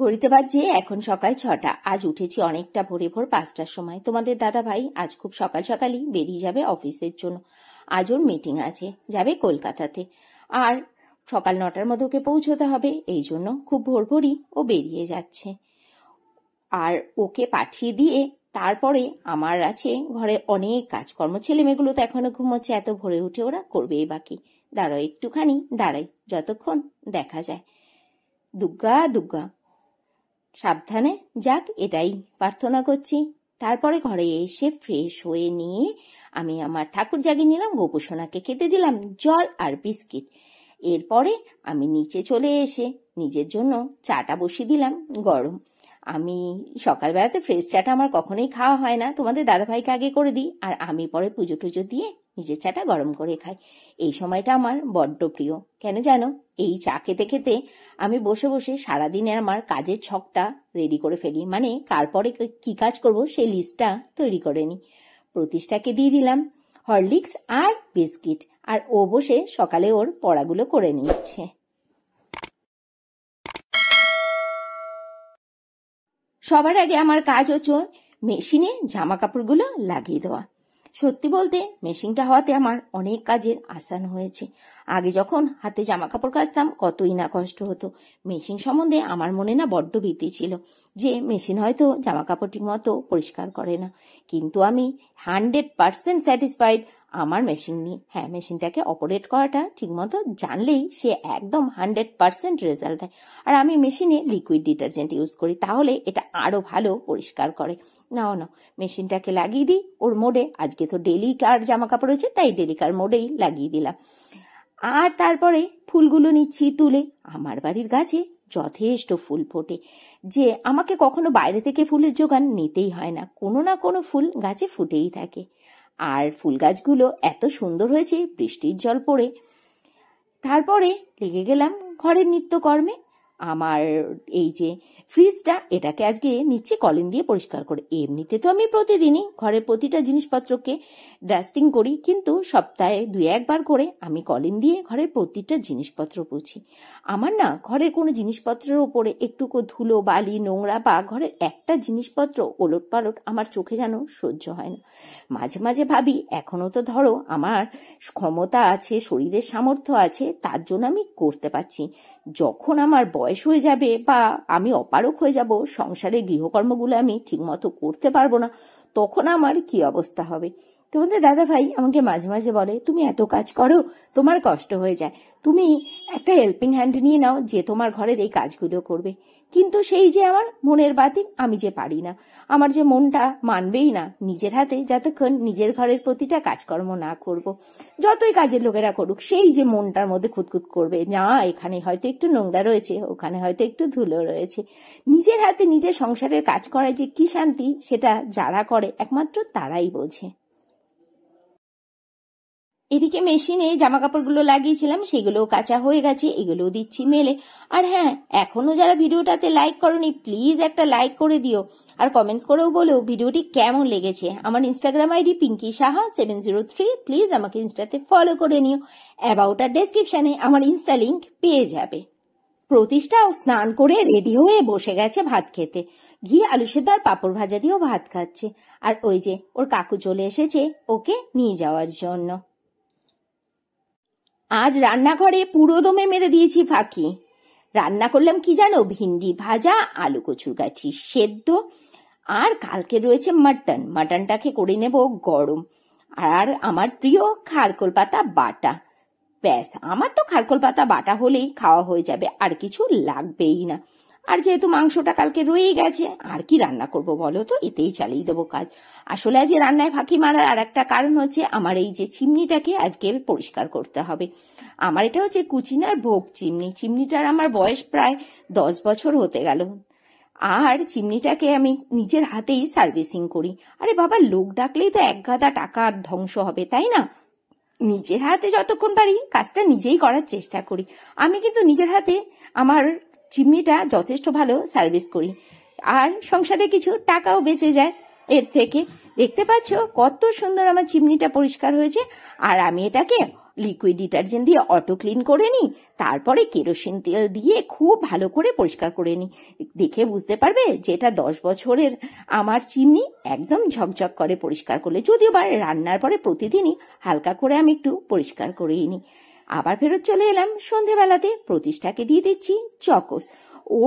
ঘড়িতে বাজছে এখন সকাল ছটা আজ উঠেছি অনেকটা ভোরে ভোর পাঁচটার সময় তোমাদের দাদা ভাই আজ খুব সকাল সকালই বেরিয়ে যাবে অফিসের জন্য আজ ওর মিটিং আছে যাবে কলকাতাতে আর সকাল নটার মধ্যে ওকে পৌঁছতে হবে এই জন্য খুব ভোর ভোরই ও বেরিয়ে যাচ্ছে আর ওকে পাঠিয়ে দিয়ে তারপরে আমার আছে ঘরে অনেক কাজকর্ম ছেলে মেয়েগুলো তো এখনো ঘুমোচ্ছে এত ভোরে উঠে ওরা করবে এই বাকি দাঁড়ো একটুখানি দাঁড়াই যতক্ষণ দেখা যায় দুগ্গা দুগ্গা সাবধানে যাক এটাই প্রার্থনা করছি তারপরে ঘরে এসে ফ্রেশ হয়ে নিয়ে আমি আমার ঠাকুর জাগিয়ে নিলাম গোপুসোনাকে খেতে দিলাম জল আর বিস্কিট এরপরে আমি নিচে চলে এসে নিজের জন্য চাটা বসিয়ে দিলাম গরম আমি সকালবেলাতে ফ্রেশ চাটা আমার কখনোই খাওয়া হয় না তোমাদের দাদাভাইকে আগে করে দিই আর আমি পরে পুজো টুজো দিয়ে নিজের চাটা গরম করে খাই এই সময়টা আমার বড্ড প্রিয় কেন জানো এই চা খেতে খেতে আমি বসে বসে সারাদিনে আমার কাজের ছকটা রেডি করে ফেলি মানে কারপরে কি কাজ করব সেই লিস্টটা তৈরি করে নিই প্রতিষ্ঠাকে দিয়ে দিলাম হরলিক্স আর বিস্কিট আর ও বসে সকালে ওর পড়াগুলো করে নিচ্ছে সবার আগে আমার কাজ হচ্ছে মেশিনে জামা কাপড়গুলো লাগিয়ে দেওয়া সত্যি বলতে মেশিনটা হওয়াতে আমার অনেক কাজের আসান হয়েছে আগে যখন হাতে জামা কাপড় কাচতাম কতই না কষ্ট হতো মেশিন সম্বন্ধে আমার মনে না বড্ড ভীতি ছিল যে মেশিন হয়তো জামা কাপড়টির মতো পরিষ্কার করে না কিন্তু আমি হান্ড্রেড পার্সেন্ট স্যাটিসফাইড আমার মেশিন নিয়ে হ্যাঁ মেশিনটাকে অপারেট করাটা ঠিকমতো জানলেই সে একদম হান্ড্রেড পারসেন্ট রেজাল্ট দেয় আর আমি মেশিনে লিকুইড ডিটারজেন্ট ইউজ করি তাহলে এটা আরও ভালো পরিষ্কার করে নাও না মেশিনটাকে লাগিয়ে দিই ওর মোডে আজকে তো ডেলি কার জামা কাপড় রয়েছে তাই কার মোডেই লাগিয়ে দিলাম আর তারপরে ফুলগুলো নিচ্ছি তুলে আমার বাড়ির গাছে যথেষ্ট ফুল ফোটে যে আমাকে কখনো বাইরে থেকে ফুলের যোগান নিতেই হয় না কোনো না কোনো ফুল গাছে ফুটেই থাকে আর ফুল গাছগুলো এত সুন্দর হয়েছে বৃষ্টির জল পড়ে তারপরে লেগে গেলাম ঘরের নিত্যকর্মে আমার এই যে ফ্রিজটা এটাকে আজকে নিচে কলিন দিয়ে পরিষ্কার করে এমনিতে তো আমি প্রতিদিনই ঘরের প্রতিটা জিনিসপত্রকে ডাস্টিং করি কিন্তু সপ্তাহে দুই একবার করে আমি কলিন দিয়ে ঘরের প্রতিটা জিনিসপত্র পুছি আমার না ঘরের কোনো জিনিসপত্রের ওপরে একটুকু ধুলো বালি নোংরা বা ঘরের একটা জিনিসপত্র ওলট পালট আমার চোখে যেন সহ্য হয় না মাঝে মাঝে ভাবি এখনও তো ধরো আমার ক্ষমতা আছে শরীরের সামর্থ্য আছে তার জন্য আমি করতে পারছি যখন আমার বয়স বয়স হয়ে যাবে বা আমি অপারক হয়ে যাব সংসারে গৃহকর্মগুলো আমি ঠিকমতো করতে পারবো না তখন আমার কি অবস্থা হবে তোমাদের দাদা ভাই আমাকে মাঝে মাঝে বলে তুমি এত কাজ করো তোমার কষ্ট হয়ে যায় তুমি একটা হেল্পিং হ্যান্ড নিয়ে নাও যে তোমার ঘরের এই কাজগুলো করবে কিন্তু সেই যে আমার মনের বাতি আমি যে পারি না আমার যে মনটা মানবেই না নিজের হাতে যতক্ষণ নিজের ঘরের প্রতিটা কাজকর্ম না করব। যতই কাজের লোকেরা করুক সেই যে মনটার মধ্যে খুঁতখুত করবে না এখানে হয়তো একটু নোংরা রয়েছে ওখানে হয়তো একটু ধুলো রয়েছে নিজের হাতে নিজের সংসারের কাজ করায় যে কি শান্তি সেটা যারা করে একমাত্র তারাই বোঝে এদিকে মেশিনে জামা কাপড়গুলো লাগিয়েছিলাম সেগুলোও কাঁচা হয়ে গেছে এগুলোও দিচ্ছি মেলে আর হ্যাঁ এখনও যারা ভিডিওটাতে লাইক করনি প্লিজ একটা লাইক করে দিও আর কমেন্টস করেও বলো ভিডিওটি কেমন লেগেছে আমার Instagram ID Pinki Saha seven zero three please আমাকে ইনস্টাতে ফলো করে নিও অ্যাবাউট আর ডেসক্রিপশানে আমার ইনস্টা লিঙ্ক পেয়ে যাবে প্রতিষ্ঠা স্নান করে রেডি হয়ে বসে গেছে ভাত খেতে ঘি আলু সেদ্ধ আর পাঁপড় ভাজা দিয়েও ভাত খাচ্ছে আর ওই যে ওর কাকু চলে এসেছে ওকে নিয়ে যাওয়ার জন্য আজ রান্নাঘরে পুরো দমে মেরে দিয়েছি ফাঁকি রান্না করলাম কি জানো ভিন্ডি ভাজা আলু কচুর গাঠি সেদ্ধ আর কালকে রয়েছে মাটন মাটনটাকে করে নেব গরম আর আমার প্রিয় খারকোল পাতা বাটা ব্যাস আমার তো খারকোল পাতা বাটা হলেই খাওয়া হয়ে যাবে আর কিছু লাগবেই না আর যেহেতু মাংসটা কালকে রয়েই গেছে আর কি রান্না করব বলো তো এতেই চালিয়ে দেবো কাজ আসলে আজকে রান্নায় ফাঁকি মারার আর একটা কারণ হচ্ছে আমার এই যে চিমনিটাকে আজকে পরিষ্কার করতে হবে আমার এটা হচ্ছে কুচিনার ভোগ চিমনি চিমনিটার আমার বয়স প্রায় দশ বছর হতে গেল আর চিমনিটাকে আমি নিজের হাতেই সার্ভিসিং করি আরে বাবা লোক ডাকলেই তো এক গাদা টাকা ধ্বংস হবে তাই না নিজের হাতে যতক্ষণ পারি কাজটা নিজেই করার চেষ্টা করি আমি কিন্তু নিজের হাতে আমার চিমনিটা যথেষ্ট ভালো সার্ভিস করি আর সংসারে কিছু টাকাও বেঁচে যায় এর থেকে দেখতে পাচ্ছ কত সুন্দর আমার চিমনিটা পরিষ্কার হয়েছে আর আমি এটাকে লিকুইড ডিটারজেন্ট দিয়ে অটো ক্লিন করে নিই তারপরে কেরোসিন তেল দিয়ে খুব ভালো করে পরিষ্কার করে নিই দেখে বুঝতে পারবে যেটা দশ বছরের আমার চিমনি একদম ঝকঝক করে পরিষ্কার করলে যদিও বা রান্নার পরে প্রতিদিনই হালকা করে আমি একটু পরিষ্কার করেই নিই আবার ফেরত চলে এলাম সন্ধেবেলাতে প্রতিষ্ঠাকে দিয়ে দিচ্ছি চকোস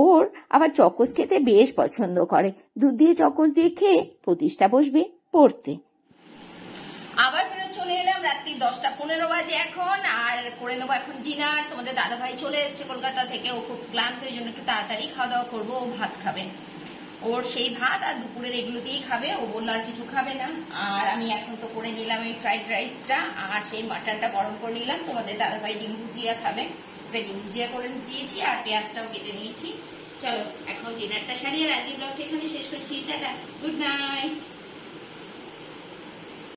ওর আবার চকোস খেতে বেশ পছন্দ করে দুধ দিয়ে চকোস দিয়ে খেয়ে প্রতিষ্ঠা বসবে পড়তে রাত্রি দশটা পনেরো বাজে এখন আর করে নেবো এখন ডিনার তোমাদের দাদাভাই চলে এসছে কলকাতা থেকে ও খুব ক্লান্ত ওই জন্য একটু তাড়াতাড়ি খাওয়া দাওয়া করবো ও ভাত খাবে ওর সেই ভাত আর দুপুরের এগুলো দিয়েই খাবে ও বললো আর কিছু খাবে না আর আমি এখন তো করে নিলাম এই ফ্রাইড রাইসটা আর সেই মাটনটা গরম করে নিলাম তোমাদের দাদাভাই ডিম ভুজিয়া খাবে ডিম ভুজিয়া করে দিয়েছি আর পেঁয়াজটাও কেটে নিয়েছি চলো এখন ডিনারটা সারিয়ে রাজীব ব্লগটা এখানে শেষ করছি টাটা গুড নাইট